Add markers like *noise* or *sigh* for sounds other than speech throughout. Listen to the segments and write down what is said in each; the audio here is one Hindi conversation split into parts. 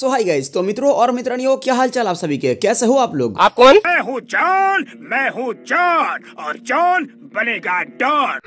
सो हाय गाइस तो मित्रों और मित्रणियों क्या हाल चाल आप सभी के कैसे हो आप लोग आप कौन मैं हूँ जॉन मैं हूँ जॉन और जॉन बनेगा डॉन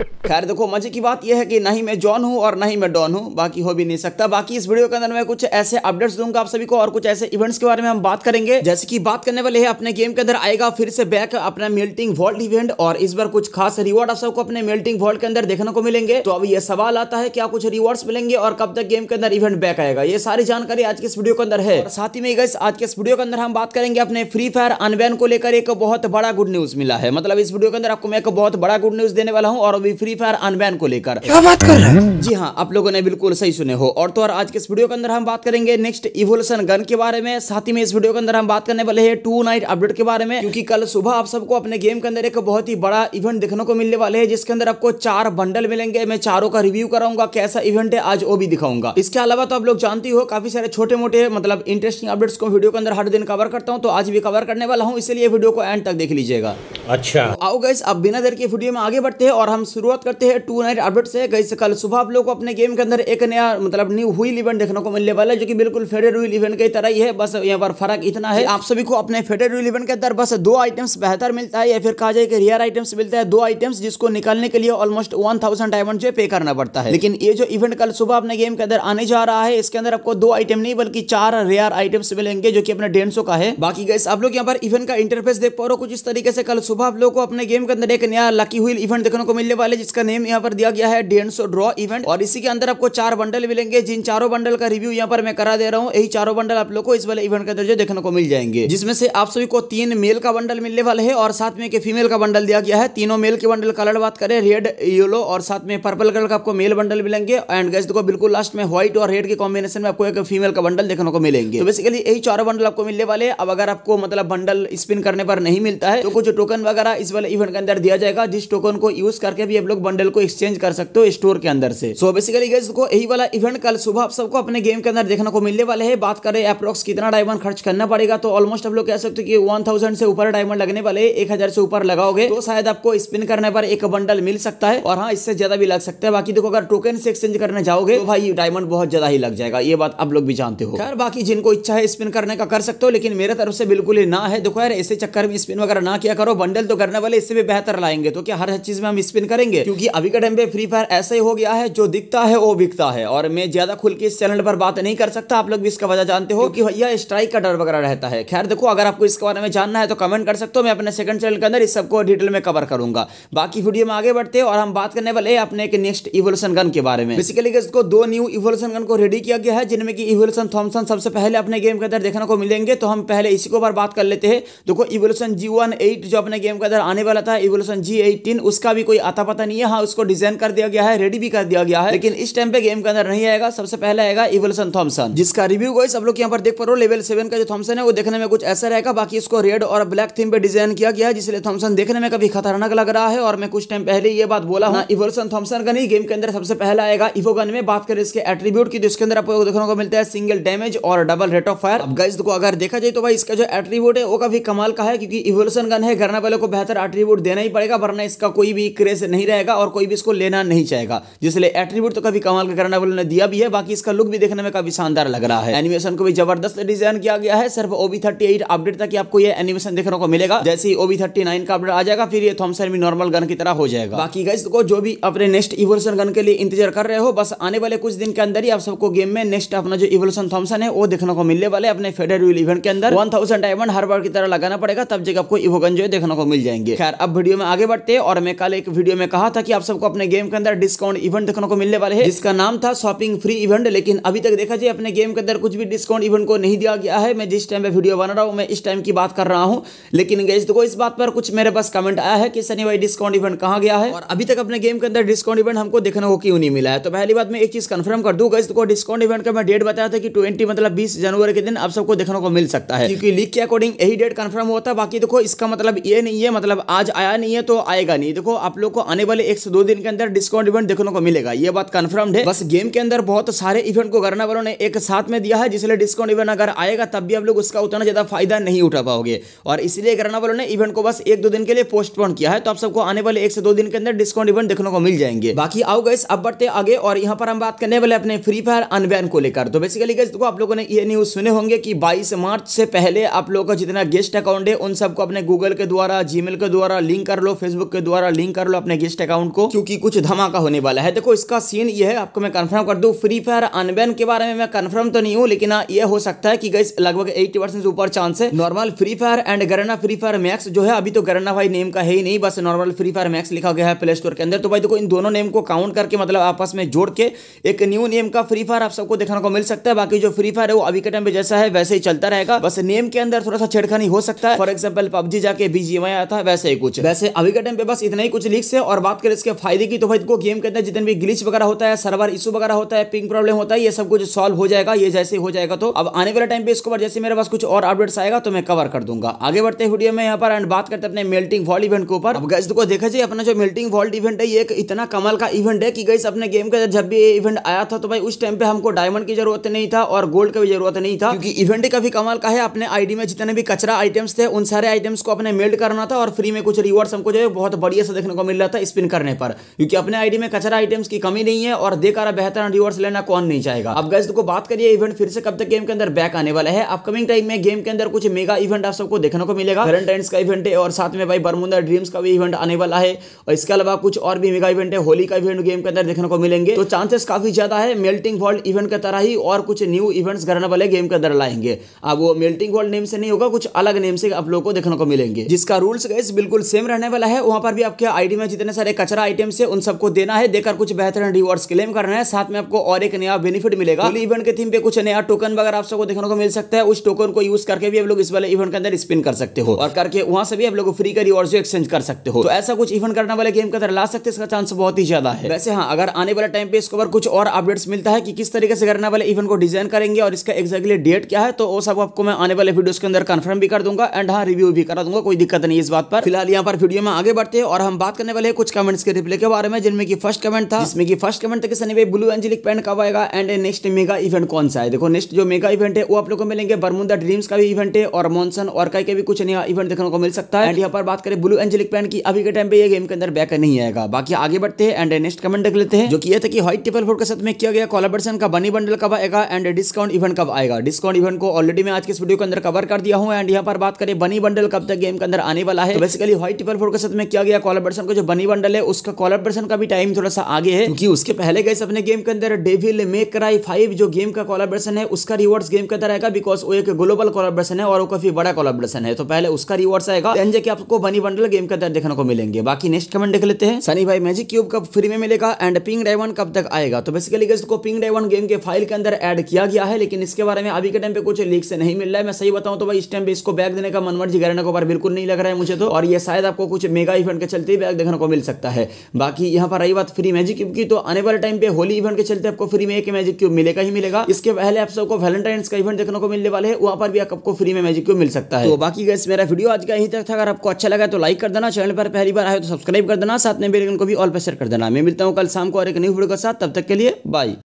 *laughs* खैर देखो मजे की बात यह है कि ना ही मैं जॉन हूँ और ना ही मैं डॉन हूँ बाकी हो भी नहीं सकता बाकी इस वीडियो के अंदर मैं कुछ ऐसे अपडेट्स दूंगा आप सभी को और कुछ ऐसे इवेंट्स के बारे में हम बात करेंगे जैसे कि बात करने वाले हैं अपने गेम के अंदर आएगा फिर से बैक अपना मेल्टिंग वॉल्ट इवेंट और इस बार कुछ खास रिवॉर्ड आप सबको अपने मेल्टिंग वॉल्ट के अंदर देखने को मिलेंगे तो अब यह सवाल आता है क्या कुछ रिवॉर्ड्स मिलेंगे और कब तक गेम के अंदर इवेंट बैक आएगा ये सारी जानकारी आज के इस वीडियो के अंदर है साथ ही में आज के इस वीडियो के अंदर हम बात करेंगे अपने फ्री फायर अनबैन को लेकर एक बहुत बड़ा गुड न्यूज मिला है मतलब इस वीडियो के अंदर आपको मैं एक बहुत बड़ा गुड न्यूज देने वाला हूँ और अभी फ्री फ्री फायर अनबैन को लेकर क्या बात कर रहे हैं जी हाँ आप लोगों ने बिल्कुल सही सुने हो और तो और आज के इस वीडियो के अंदर हम बात करेंगे नेक्स्ट इवोल्यूशन गन के बारे में साथ ही में इस वीडियो के अंदर हम बात करने वाले हैं टू नाइट अपडेट के बारे में क्योंकि कल सुबह आप सबको अपने गेम के अंदर एक बहुत ही बड़ा इवेंट देखने को मिलने वाले है जिसके अंदर आपको चार बंडल मिलेंगे मैं चारों का रिव्यू कराऊंगा कैसा इवेंट है आज वो भी दिखाऊंगा इसके अलावा तो आप लोग जानती हो काफी सारे छोटे मोटे मतलब इंटरेस्टिंग अपडेट्स को वीडियो के अंदर हर दिन कवर करता हूँ तो आज भी कवर करने वाला हूँ इसलिए वीडियो को एंड तक देख लीजिएगा अच्छा आओ गैस अब बिना देर के वीडियो में आगे बढ़ते हैं और हम शुरुआत करते हैं टू नाइट अपडेट से गई कल सुबह आप लोग को अपने गेम के अंदर एक नया मतलब न्यू हुई इवेंट देखने को मिलने वाला है जो कि बिल्कुल फेडर हुई इवेंट की तरह ही है बस यहाँ पर फर्क इतना है आप सभी को अपने फेडर व्हील इवेंट के अंदर बस दो आइटम्स बेहतर मिलता है या फिर कहा जाए कि रियर आइटम्स मिलता है दो आइटम्स जिसको निकालने के लिए ऑलमोस्ट वन थाउजेंड डायमंड जो पे करना पड़ता है लेकिन ये जो इवेंट कल सुबह अपने गेम के अंदर आने जा रहा है इसके अंदर आपको दो आइटम नहीं बल्कि चार रेयर आइटम्स मिलेंगे जो कि अपने डेढ़ का है बाकी गैस आप लोग यहाँ पर इवेंट का इंटरफेस देख पा रहे हो कुछ इस तरीके से कल सुबह आप लोग को अपने गेम के अंदर एक नया लकी हुई इवेंट देखने को मिलने वाले जिसका इसका नेम यहाँ पर दिया गया है डी सो ड्रॉ इवेंट और इसी के अंदर आपको चार बंडल मिलेंगे जिन चारों बंडल का रिव्यू यहाँ पर मैं करा दे रहा हूँ यही चारों बंडल आप लोग को इस वाले इवेंट के अंदर जो देखने को मिल जाएंगे जिसमें से आप सभी को तीन मेल का बंडल मिलने वाले है और साथ में एक फीमेल का बंडल दिया गया है तीनों मेल के बंडल कलर बात करें रेड येलो और साथ में पर्पल कलर का आपको मेल बंडल मिलेंगे एंड गैस देखो बिल्कुल लास्ट में व्हाइट और रेड के कॉम्बिनेशन में आपको एक फीमेल का बंडल देखने को मिलेंगे तो बेसिकली यही चारों बंडल आपको मिलने वाले अब अगर आपको मतलब बंडल स्पिन करने पर नहीं मिलता है तो कुछ टोकन वगैरह इस वाले इवेंट के अंदर दिया जाएगा जिस टोकन को यूज करके भी आप लोग बंडल को एक्सचेंज कर सकते हो स्टोर के अंदर से सो बेसिकली को यही वाला इवेंट कल सुबह आप सबको अपने गेम के अंदर देखने को मिलने वाले है बात करें अप्रोक्स कितना डायमंड खर्च करना पड़ेगा तो ऑलमोस्ट आप लोग कह सकते हो कि वन थाउजेंड से ऊपर डायमंड लगने वाले एक हजार से ऊपर लगाओगे तो शायद आपको स्पिन करने पर एक बंडल मिल सकता है और हाँ इससे ज्यादा भी लग सकता है बाकी देखो अगर टोकन से एक्सचेंज करने जाओगे तो भाई डायमंड बहुत ज्यादा ही लग जाएगा ये बात आप लोग भी जानते हो यार बाकी जिनको इच्छा है स्पिन करने का कर सकते हो लेकिन मेरे तरफ से बिल्कुल ही ना है देखो यार ऐसे चक्कर में स्पिन वगैरह ना किया करो बंडल तो करने वाले इससे भी बेहतर लाएंगे तो क्या हर चीज में हम स्पिन करेंगे क्योंकि अभी के टाइम पे फ्री फायर ऐसे ही हो गया है जो दिखता है वो बिकता है और मैं ज़्यादा खुल के इस चैनल पर बात नहीं कर सकता आप लोग भी इसका वजह जानते हो कि भैया स्ट्राइक का डर वगैरह रहता है खैर देखो अगर आपको इसके बारे में जानना है तो कमेंट कर सकते हो मैं अपने सेकंड चैनल के अंदर इस सबको डिटेल में कवर करूंगा बाकी वीडियो में आगे बढ़ते और हम बात करने वाले अपने एक नेक्स्ट इवोल्यूशन गन के बारे में बेसिकली इसको दो न्यू इवोल्यूशन गन को रेडी किया गया है जिनमें की इवोल्यूशन थॉमसन सबसे पहले अपने गेम के अंदर देखने को मिलेंगे तो हम पहले इसी को ऊपर बात कर लेते हैं देखो इवोल्यूशन जी जो अपने गेम के अंदर आने वाला था इवोल्यूशन जी उसका भी कोई आता पता नहीं है यहाँ उसको डिजाइन कर दिया गया है रेडी भी कर दिया गया है लेकिन इस टाइम पे गेम के अंदर नहीं आएगा सबसे पहले आएगा इवल्सन थॉमसन जिसका रिव्यू गोई सब लोग यहाँ पर देख पा रहे हो लेवल सेवन का जो थॉमसन है वो देखने में कुछ ऐसा रहेगा बाकी इसको रेड और ब्लैक थीम पे डिजाइन किया गया है जिसलिए थॉमसन देखने में कभी खतरनाक लग रहा है और मैं कुछ टाइम पहले ये बात बोला हूँ इवल्सन थॉमसन का नहीं गेम के अंदर सबसे पहला आएगा इवोगन में बात करें इसके एट्रीब्यूट की तो इसके अंदर आपको देखने को मिलता है सिंगल डैमेज और डबल रेट ऑफ फायर अब को अगर देखा जाए तो भाई इसका जो एट्रीब्यूट है वो काफी कमाल का है क्योंकि इवोल्यूशन गन है घरना वालों को बेहतर एट्रीब्यूट देना ही पड़ेगा वरना इसका कोई भी क्रेज नहीं रहेगा जाएगा और कोई भी इसको लेना नहीं चाहेगा जिसलिए एट्रीब्यूट तो कभी कमाल का करना ने दिया भी है बाकी इसका लुक भी देखने में काफी शानदार लग रहा है एनिमेशन को भी जबरदस्त डिजाइन किया गया है सिर्फ ओबी थर्टी अपडेट तक आपको यह एनिमेशन देखने को मिलेगा जैसे ही ओबी थर्टी का अपडेट आ जाएगा फिर ये थॉमसन भी नॉर्मल गन की तरह हो जाएगा बाकी गैस को जो भी अपने नेक्स्ट इवोल्यूशन गन के लिए इंतजार कर रहे हो बस आने वाले कुछ दिन के अंदर ही आप सबको गेम में नेक्स्ट अपना जो इवोल्यूशन थॉमसन है वो देखने को मिलने वाले अपने फेडर व्हील इवेंट के अंदर वन थाउजेंड डायमंड हर बार की तरह लगाना पड़ेगा तब जगह आपको इवोगन जो है देखने को मिल जाएंगे खैर अब वीडियो में आगे बढ़ते और मैं कल एक वीडियो में कहा था कि आप सबको अपने गेम के अंदर डिस्काउंट इवेंट देखने को मिलने वाले हैं जिसका नाम था शॉपिंग फ्री इवेंट लेकिन अभी तक देखा जाए अपने गेम के अंदर कुछ भी डिस्काउंट इवेंट को नहीं दिया गया है मैं जिस टाइम पे वीडियो बना रहा हूँ मैं इस टाइम की बात कर रहा हूँ लेकिन गैस देखो इस बात पर कुछ मेरे पास कमेंट आया है कि सनी भाई डिस्काउंट इवेंट कहाँ गया है और अभी तक अपने गेम के अंदर डिस्काउंट इवेंट हमको देखने को क्यों नहीं मिला है तो पहली बात मैं एक चीज कन्फर्म कर दू गो डिस्काउंट इवेंट का मैं डेट बताया था कि ट्वेंटी मतलब बीस जनवरी के दिन आप सबको देखने को मिल सकता है क्योंकि लीक के अकॉर्डिंग यही डेट कन्फर्म होता था बाकी देखो इसका मतलब ये नहीं है मतलब आज आया नहीं है तो आएगा नहीं देखो आप लोग को आने वाले एक से दो दिन के अंदर डिस्काउंट इवेंट देखने को मिलेगा ये बात कंफर्म्ड है बस गेम के अंदर बहुत सारे इवेंट को करना वालों ने एक साथ में दिया है जिसलिए डिस्काउंट इवेंट अगर आएगा तब भी आप लोग उसका उतना ज्यादा फायदा नहीं उठा पाओगे और इसलिए करना वालों ने इवेंट को बस एक दो दिन के लिए पोस्टपोन किया है तो आप सबको आने वाले एक से दो दिन के अंदर डिस्काउंट इवेंट देखने को मिल जाएंगे बाकी आओ गए अब बढ़ते आगे और यहाँ पर हम बात करने वाले अपने फ्री फायर अनबैन को लेकर तो बेसिकली गए आप लोगों ने ये न्यूज सुने होंगे की बाईस मार्च से पहले आप लोगों का जितना गेस्ट अकाउंट है उन सबको अपने गूगल के द्वारा जीमेल के द्वारा लिंक कर लो फेसबुक के द्वारा लिंक कर लो अपने गेस्ट अकाउंट अकाउंट को क्योंकि कुछ धमाका होने वाला है देखो इसका सीन ये है आपको मैं कंफर्म कर दू फ्री फायर अनबैन के बारे में मैं कंफर्म तो नहीं हूँ लेकिन हाँ, ये हो सकता है कि गई लगभग एट्टी परसेंट ऊपर चांस है normal Free Fire and Garena Free Fire Max जो है अभी तो गरना भाई नेम का ही नहीं बस नॉर्मल फ्री फायर मैक्स लिखा गया है प्ले स्टोर के अंदर तो भाई देखो इन दोनों नेम को काउंट करके मतलब आपस में जोड़ के एक न्यू नेम का फ्री फायर आप सबको देखने को मिल सकता है बाकी जो फ्री फायर है वो अभी के टाइम पे जैसा है वैसे ही चलता रहेगा बस नेम के अंदर थोड़ा सा छेड़खानी हो सकता है फॉर एग्जाम्पल पबजी जाके बीजीएम आया था वैसे ही कुछ वैसे अभी के टाइम पे बस इतना ही कुछ लिख्स है और बात करें इसके फायदे की तो भाई इनको गेम के अंदर जितने भी ग्लिच वगैरह होता है सर्वर इशू वगैरह होता है पिंग प्रॉब्लम होता है ये सब कुछ सॉल्व हो जाएगा ये जैसे हो जाएगा तो अब आने वाले टाइम पे इसके ऊपर जैसे मेरे पास कुछ और अपडेट्स आएगा तो मैं कवर कर दूंगा आगे बढ़ते वीडियो में यहाँ पर एंड बात करते अपने मेल्टिंग वॉल इवेंट के ऊपर अब गैस को देखा जाए अपना जो मेल्टिंग वॉल इवेंट है ये एक इतना कमल का इवेंट है कि गैस अपने गेम के अंदर जब भी इवेंट आया था तो भाई उस टाइम पे हमको डायमंड की जरूरत नहीं था और गोल्ड का भी जरूरत नहीं था क्योंकि इवेंट काफी कमल का है अपने आईडी में जितने भी कचरा आइटम्स थे उन सारे आइटम्स को अपने मेल्ट करना था और फ्री में कुछ रिवॉर्ड हमको जो है बहुत बढ़िया से देखने को मिल रहा था स्पिन करने पर क्योंकि अपने आईडी में कचरा आइटम्स की कमी नहीं है और रहा बेहतर रिवर्स लेना कौन नहीं चाहेगा अब गैस को बात करिए इवेंट फिर से कब तक गेम के अंदर बैक आने वाला है अपकमिंग टाइम में गेम के अंदर कुछ मेगा इवेंट आप सबको देखने को मिलेगा वेलेंटाइंस का इवेंट है और साथ में भाई बरमुंदा ड्रीम्स का भी इवेंट आने वाला है और इसके अलावा कुछ और भी मेगा इवेंट है होली का इवेंट गेम के अंदर देखने को मिलेंगे तो चांसेस काफी ज्यादा है मेल्टिंग वर्ल्ड इवेंट के तरह ही और कुछ न्यू इवेंट्स करने वाले गेम के अंदर लाएंगे अब वो मेल्टिंग वर्ल्ड नेम से नहीं होगा कुछ अलग नेम से आप लोगों को देखने को मिलेंगे जिसका रूल्स गैस बिल्कुल सेम रहने वाला है वहां पर भी आपके आईडी में जितने सारे कचरा आइटम्स है उन सबको देना है देकर कुछ बेहतरीन रिवॉर्ड्स क्लेम करना है साथ में आपको और एक नया बेनिफिट मिलेगा होली इवेंट के थीम पे कुछ नया टोकन वगैरह आप सबको देखने को मिल सकता है उस टोकन को यूज करके भी आप लोग इस वाले इवेंट के अंदर स्पिन कर सकते हो और करके वहाँ से भी आप लोग फ्री का रिवॉर्ड एक्सचेंज कर सकते हो तो ऐसा कुछ इवेंट करने वाले गेम के अंदर ला सकते इसका चांस बहुत ही ज्यादा है वैसे हाँ अगर आने वाले टाइम पे इसके ऊपर कुछ और अपडेट्स मिलता है की किस तरीके से करने वाले इवेंट को डिजाइन करेंगे और इसका एक्जैक्टली डेट क्या है तो वो सब आपको मैं आने वाले वीडियोस के अंदर कन्फर्म भी कर दूंगा एंड हाँ रिव्यू भी करा दूंगा कोई दिक्कत नहीं इस बात पर फिलहाल यहाँ पर वीडियो में आगे बढ़ते हैं और हम बात करने वाले कुछ कमेंट कमेंट्स के रिप्ले के बारे में जिनमें की फर्स्ट कमेंट था जिसमें की फर्स्ट कमेंट था कि ब्लू एंजिलिक पेंट कब आएगा एंड नेक्स्ट मेगा इवेंट कौन सा है देखो नेक्स्ट जो मेगा इवेंट है वो आप लोग को मिलेंगे बरमुंदा ड्रीम्स का भी इवेंट है और मॉनसन और कई के भी कुछ नया इवेंट देखने को मिल सकता है एंड यहाँ पर बात करें ब्लू एंजिलिक पेंट की अभी के टाइम पे ये गेम के अंदर बैक नहीं आएगा बाकी आगे बढ़ते हैं एंड नेक्स्ट कमेंट देख लेते हैं जो कि ये था कि व्हाइट टेबल फोर के साथ में किया गया कॉलाबरेशन का बनी बंडल कब आएगा एंड डिस्काउंट इवेंट कब आएगा डिस्काउंट इवेंट को ऑलरेडी मैं आज के इस वीडियो के अंदर कवर कर दिया हूँ एंड यहाँ पर बात करें बनी बंडल कब तक गेम के अंदर आने वाला है बेसिकली व्हाइट टेबल फोर के साथ में किया गया कॉलाबरेशन को जो बनी बंडल पहले उसका कोलाब्रेशन का भी टाइम थोड़ा सा आगे है क्योंकि उसके पहले गए अपने गेम के अंदर डेविल मेक कराई फाइव जो गेम का कोलाब्रेशन है उसका रिवॉर्ड्स गेम के अंदर आएगा बिकॉज वो एक ग्लोबल कोलाब्रेशन है और वो काफी बड़ा कोलाब्रेशन है तो पहले उसका रिवॉर्ड्स आएगा देन जाके आपको बनी बंडल गेम के अंदर देखने को मिलेंगे बाकी नेक्स्ट कमेंट देख लेते हैं सनी भाई मैजिक क्यूब कब फ्री में मिलेगा एंड पिंग डायवन कब तक आएगा तो बेसिकली इसको पिंग डायवन गेम के फाइल के अंदर एड किया गया है लेकिन इसके बारे में अभी के टाइम पे कुछ लीक से नहीं मिल रहा है मैं सही बताऊँ तो भाई इस टाइम पे इसको बैग देने का मनमर्जी करने को बिल्कुल नहीं लग रहा है मुझे तो और ये शायद आपको कुछ मेगा इवेंट के चलते बैग देखने को मिल सकता है सकता है बाकी यहाँ पर रही बात फ्री मैजिक क्यूब की तो आने वाले टाइम पे होली इवेंट के चलते आपको फ्री में एक मैजिक क्यूब मिलेगा ही मिलेगा इसके पहले आप सबको वैलेंटाइंस का इवेंट देखने को मिलने वाले है वहाँ पर भी आपको फ्री में मैजिक क्यूब मिल सकता है तो बाकी गैस मेरा वीडियो आज का यही तक था अगर आपको अच्छा लगा तो लाइक कर देना चैनल पर पहली बार आए तो सब्सक्राइब कर देना साथ में बेलेगन को भी ऑल पर कर देना मैं मिलता हूँ कल शाम को और एक न्यू वीडियो के साथ तब तक के लिए बाई